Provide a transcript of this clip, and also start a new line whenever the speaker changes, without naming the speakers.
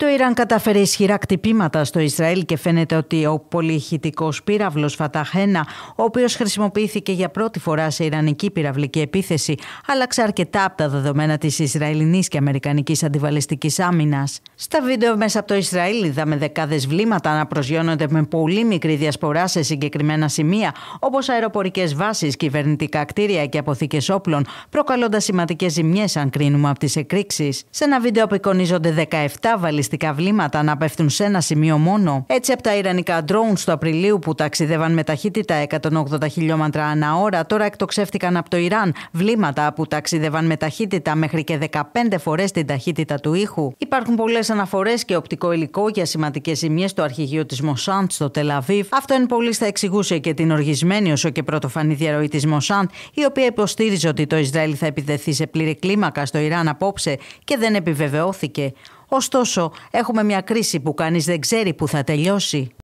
Το Ιράν καταφέρει ισχυρά κτυπήματα στο Ισραήλ και φαίνεται ότι ο πολυχητικό πύραυλο Φαταχένα, ο οποίος χρησιμοποιήθηκε για πρώτη φορά σε Ιρανική πυραυλική επίθεση, άλλαξε αρκετά από τα δεδομένα της Ισραηλινής και Αμερικανικής αντιβαλιστικής άμυνας. Στα βίντεο μέσα από το Ισραήλ είδαμε δεκάδες βλήματα να προσγειώνονται με πολύ μικρή διασπορά σε συγκεκριμένα σημεία, όπως αεροπορικές βάσεις, κυβερνητικά κτίρια και αποθήκες όπλων, προκαλώντας σημαντικές ζημιές αν κρίνουμε από τις εκρήξεις. Σε ένα βίντεο που εικονίζονται 17 βαλιστικά ανθρωπιστικά βλήματα να πέφτουν σε ένα σημείο μόνο. Έτσι, από τα Ιρανικά drones του Απριλίου που ταξίδευαν με ταχύτητα 180 χιλιόμετρα ανά ώρα, τώρα εκτοξεύτηκαν από το Ιράν βλήματα που ταξίδευαν με ταχύτητα μέχρι και 15 φορές την ταχύτητα του ήχου. Υπάρχουν πολλές αναφορές και οπτικό υλικό για σημαντικές ζημιές στο αρχηγείο της Μοσάντ στο Τελαβίβ. Αυτό εν πολύ θα εξηγούσε και την οργισμένη όσο και πρωτοφανή διαρροή της Μοσάντ, η οποία υποστήριζε ότι το Ισραήλ θα επιδεθεί σε πλήρη κλίμακα στο Ιράν απόψε και δεν επιβεβαιώθηκε. Ωστόσο, έχουμε μια κρίση που κανείς δεν ξέρει που θα τελειώσει.